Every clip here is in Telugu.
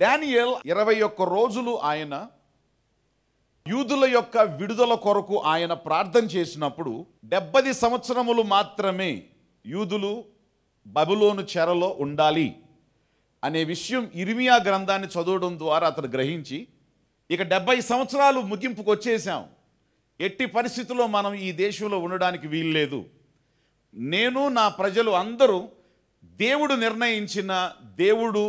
డానియల్ ఇరవై ఒక్క రోజులు ఆయన యూదుల యొక్క విడుదల కొరకు ఆయన ప్రార్థన చేసినప్పుడు డెబ్బది సంవత్సరములు మాత్రమే యూదులు బబులోను చెరలో ఉండాలి అనే విషయం ఇరిమియా గ్రంథాన్ని చదవడం ద్వారా అతను గ్రహించి ఇక డెబ్బై సంవత్సరాలు ముగింపుకు వచ్చేసాం ఎట్టి పరిస్థితుల్లో మనం ఈ దేశంలో ఉండడానికి వీల్లేదు నేను నా ప్రజలు అందరూ దేవుడు నిర్ణయించిన దేవుడు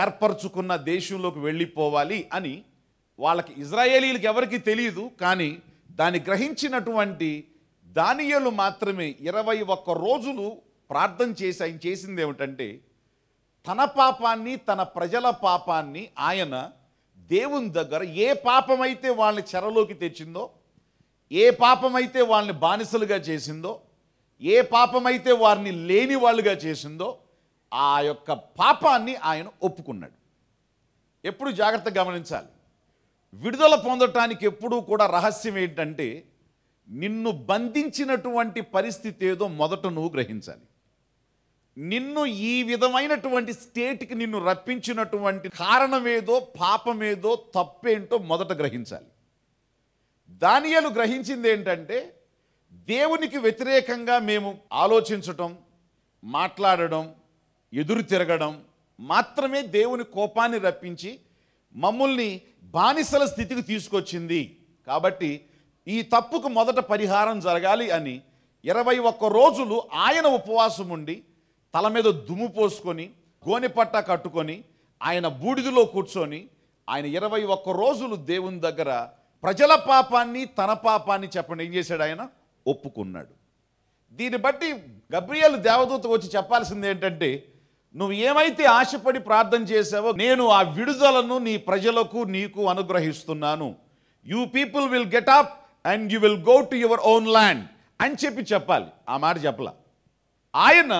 ఏర్పరచుకున్న దేశంలోకి వెళ్ళిపోవాలి అని వాళ్ళకి ఇజ్రాయేలీలకు ఎవరికి తెలియదు కానీ దాన్ని గ్రహించినటువంటి దానియలు మాత్రమే ఇరవై ఒక్క రోజులు ప్రార్థన చేసి ఆయన చేసింది ఏమిటంటే తన పాపాన్ని తన ప్రజల పాపాన్ని ఆయన దేవుని దగ్గర ఏ పాపమైతే వాళ్ళని చెరలోకి తెచ్చిందో ఏ పాపమైతే వాళ్ళని బానిసలుగా చేసిందో ఏ పాపమైతే వారిని లేని వాళ్ళుగా చేసిందో ఆ యొక్క పాపాన్ని ఆయన ఒప్పుకున్నాడు ఎప్పుడు జాగ్రత్త గమనించాలి విడుదల పొందటానికి ఎప్పుడూ కూడా రహస్యం ఏంటంటే నిన్ను బంధించినటువంటి పరిస్థితి ఏదో మొదట నువ్వు గ్రహించాలి నిన్ను ఈ విధమైనటువంటి స్టేట్కి నిన్ను రప్పించినటువంటి కారణమేదో పాపమేదో తప్పేంటో మొదట గ్రహించాలి దానియలు గ్రహించింది ఏంటంటే దేవునికి వ్యతిరేకంగా మేము ఆలోచించటం మాట్లాడడం ఎదురు తిరగడం మాత్రమే దేవుని కోపాన్ని రప్పించి మమ్మల్ని బానిసల స్థితికి తీసుకొచ్చింది కాబట్టి ఈ తప్పుకు మొదట పరిహారం జరగాలి అని ఇరవై ఒక్క రోజులు ఆయన ఉపవాసం ఉండి తల మీద దుమ్ము పోసుకొని గోనిపట్ట కట్టుకొని ఆయన బూడిదలో కూర్చొని ఆయన ఇరవై ఒక్క రోజులు దేవుని దగ్గర ప్రజల పాపాన్ని తన పాపాన్ని చెప్పండి ఏం చేశాడు ఆయన ఒప్పుకున్నాడు దీన్ని బట్టి గబ్రియలు దేవదూత వచ్చి చెప్పాల్సింది ఏంటంటే నువ్వు ఏమైతే ఆశపడి ప్రార్థన చేసావో నేను ఆ విడుదలను నీ ప్రజలకు నీకు అనుగ్రహిస్తున్నాను you people will get up and you will go to your own land అని చెప్పి చెప్పాలి ఆ మాట చెప్పాల ఆయన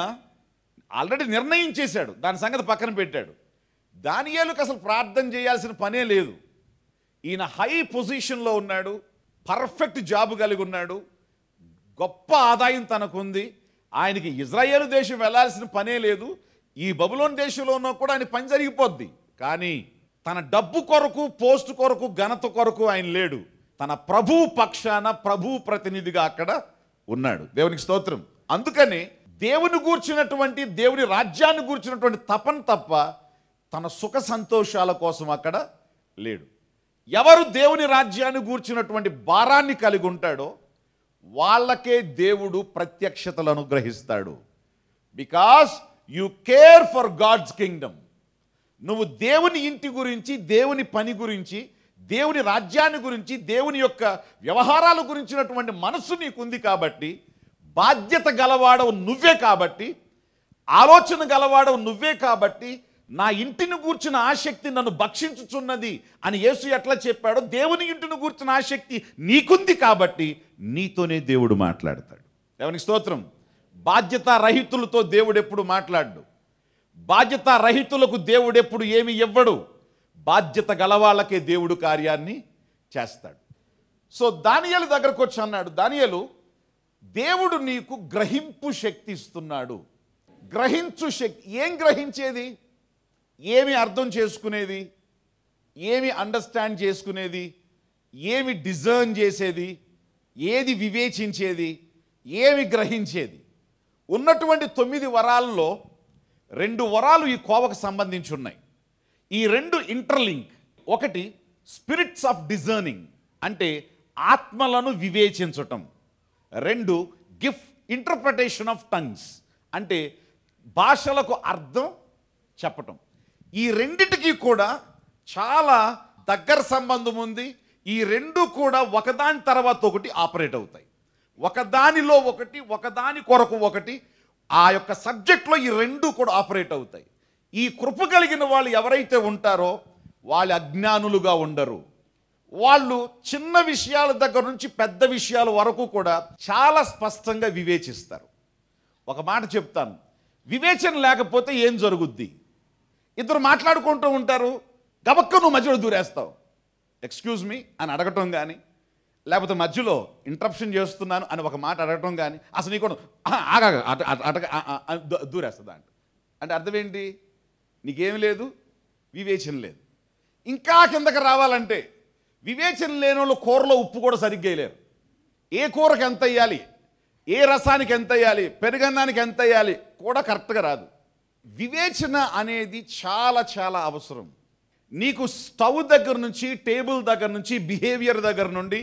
ఆల్రెడీ నిర్ణయం చేశాడు దాని సంగతి పక్కన పెట్టాడు దానియాలకు అసలు ప్రార్థన చేయాల్సిన పనే లేదు ఈయన హై పొజిషన్లో ఉన్నాడు పర్ఫెక్ట్ జాబ్ కలిగి ఉన్నాడు గొప్ప ఆదాయం తనకుంది ఆయనకి ఇజ్రాయేల్ దేశం వెళ్లాల్సిన పనే లేదు ఈ బబులోన్ దేశంలో ఉన్నా కూడా ఆయన పని జరిగిపోద్ది కానీ తన డబ్బు కొరకు పోస్ట్ కొరకు ఘనత కొరకు ఆయన లేడు తన ప్రభు పక్షాన ప్రభు ప్రతినిధిగా అక్కడ ఉన్నాడు దేవునికి స్తోత్రం అందుకని దేవుని గూర్చినటువంటి దేవుని రాజ్యాన్ని గూర్చినటువంటి తపన తప్ప తన సుఖ సంతోషాల కోసం అక్కడ లేడు ఎవరు దేవుని రాజ్యాన్ని గూర్చినటువంటి భారాన్ని కలిగి ఉంటాడో వాళ్ళకే దేవుడు ప్రత్యక్షతలను గ్రహిస్తాడు because you care for God's kingdom నువ్వు దేవుని ఇంటి గురించి దేవుని పని గురించి దేవుని రాజ్యాన్ని గురించి దేవుని యొక్క వ్యవహారాల గురించినటువంటి మనస్సు నీకుంది కాబట్టి బాధ్యత గలవాడవు నువ్వే కాబట్టి ఆలోచన గలవాడవు నువ్వే కాబట్టి నా ఇంటిని గూర్చిన ఆసక్తి నన్ను భక్షించుచున్నది అని యేసు ఎట్లా చెప్పాడో దేవుని ఇంటిని గూర్చిన ఆసక్తి నీకుంది కాబట్టి నీతోనే దేవుడు మాట్లాడతాడు దేవునికి స్తోత్రం బాధ్యత రహితులతో దేవుడెప్పుడు మాట్లాడు బాధ్యత రహితులకు దేవుడెప్పుడు ఏమి ఇవ్వడు బాధ్యత గలవాళ్ళకే దేవుడు కార్యాన్ని చేస్తాడు సో దానియలు దగ్గరకు వచ్చి అన్నాడు దానియలు దేవుడు నీకు గ్రహింపు శక్తి ఇస్తున్నాడు గ్రహించు శక్తి ఏం గ్రహించేది ఏమి అర్థం చేసుకునేది ఏమి అండర్స్టాండ్ చేసుకునేది ఏమి డిజర్న్ చేసేది ఏది వివేచించేది ఏమి గ్రహించేది ఉన్నటువంటి తొమ్మిది వరాల్లో రెండు వరాలు ఈ కోవకు సంబంధించి ఉన్నాయి ఈ రెండు ఇంటర్లింక్ ఒకటి స్పిరిట్స్ ఆఫ్ డిజర్నింగ్ అంటే ఆత్మలను వివేచించటం రెండు గిఫ్ట్ ఇంటర్ప్రిటేషన్ ఆఫ్ టంగ్స్ అంటే భాషలకు అర్థం చెప్పటం ఈ రెండింటికి కూడా చాలా దగ్గర సంబంధం ఉంది ఈ రెండు కూడా ఒకదాని తర్వాత ఒకటి ఆపరేట్ అవుతాయి ఒకదానిలో ఒకటి ఒకదాని కొరకు ఒకటి ఆ యొక్క సబ్జెక్ట్లో ఈ రెండు కూడా ఆపరేట్ అవుతాయి ఈ కృప కలిగిన వాళ్ళు ఎవరైతే ఉంటారో వాళ్ళు అజ్ఞానులుగా ఉండరు వాళ్ళు చిన్న విషయాల దగ్గర నుంచి పెద్ద విషయాల వరకు కూడా చాలా స్పష్టంగా వివేచిస్తారు ఒక మాట చెప్తాను వివేచన లేకపోతే ఏం జరుగుద్ది ఇద్దరు మాట్లాడుకుంటూ ఉంటారు గబక్క నువ్వు మధ్యలో దూరేస్తావు ఎక్స్క్యూజ్ మీ అని అడగటం కానీ లేకపోతే మధ్యలో ఇంటరప్షన్ చేస్తున్నాను అని ఒక మాట అడగటం కానీ అసలు నీకు ఆగా అటక దూరేస్తుంది అంట అంటే అర్థం ఏంటి నీకేం లేదు వివేచన లేదు ఇంకా కిందకి రావాలంటే వివేచన లేని వాళ్ళు కూరలో ఉప్పు కూడా సరిగ్గా లేరు ఏ కూరకు ఎంత వేయాలి ఏ రసానికి ఎంత వేయాలి పెరుగన్నానికి ఎంత వేయాలి కూడా కరెక్ట్గా రాదు వివేచన అనేది చాలా చాలా అవసరం నీకు స్టవ్ దగ్గర నుంచి టేబుల్ దగ్గర నుంచి బిహేవియర్ దగ్గర నుండి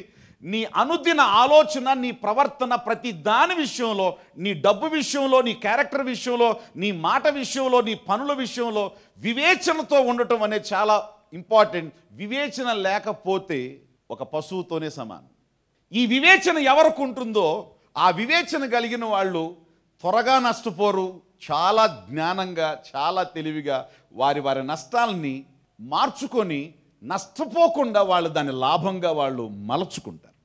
నీ అనుదిన ఆలోచన నీ ప్రవర్తన ప్రతి దాని విషయంలో నీ డబ్బు విషయంలో నీ క్యారెక్టర్ విషయంలో నీ మాట విషయంలో నీ పనుల విషయంలో వివేచనతో ఉండటం అనేది చాలా ఇంపార్టెంట్ వివేచన లేకపోతే ఒక పశువుతోనే సమానం ఈ వివేచన ఎవరికి ఉంటుందో ఆ వివేచన కలిగిన వాళ్ళు త్వరగా నష్టపోరు చాలా జ్ఞానంగా చాలా తెలివిగా వారి వారి నష్టాలని మార్చుకొని నష్టపోకుండా వాళ్ళు దాన్ని లాభంగా వాళ్ళు మలచుకుంటారు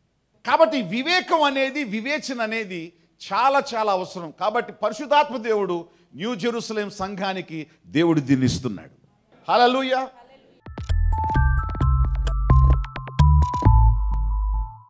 కాబట్టి వివేకం అనేది వివేచన అనేది చాలా చాలా అవసరం కాబట్టి పరిశుధాత్మ దేవుడు న్యూ జెరూసలేం సంఘానికి దేవుడు దీన్ని ఇస్తున్నాడు హలలుయా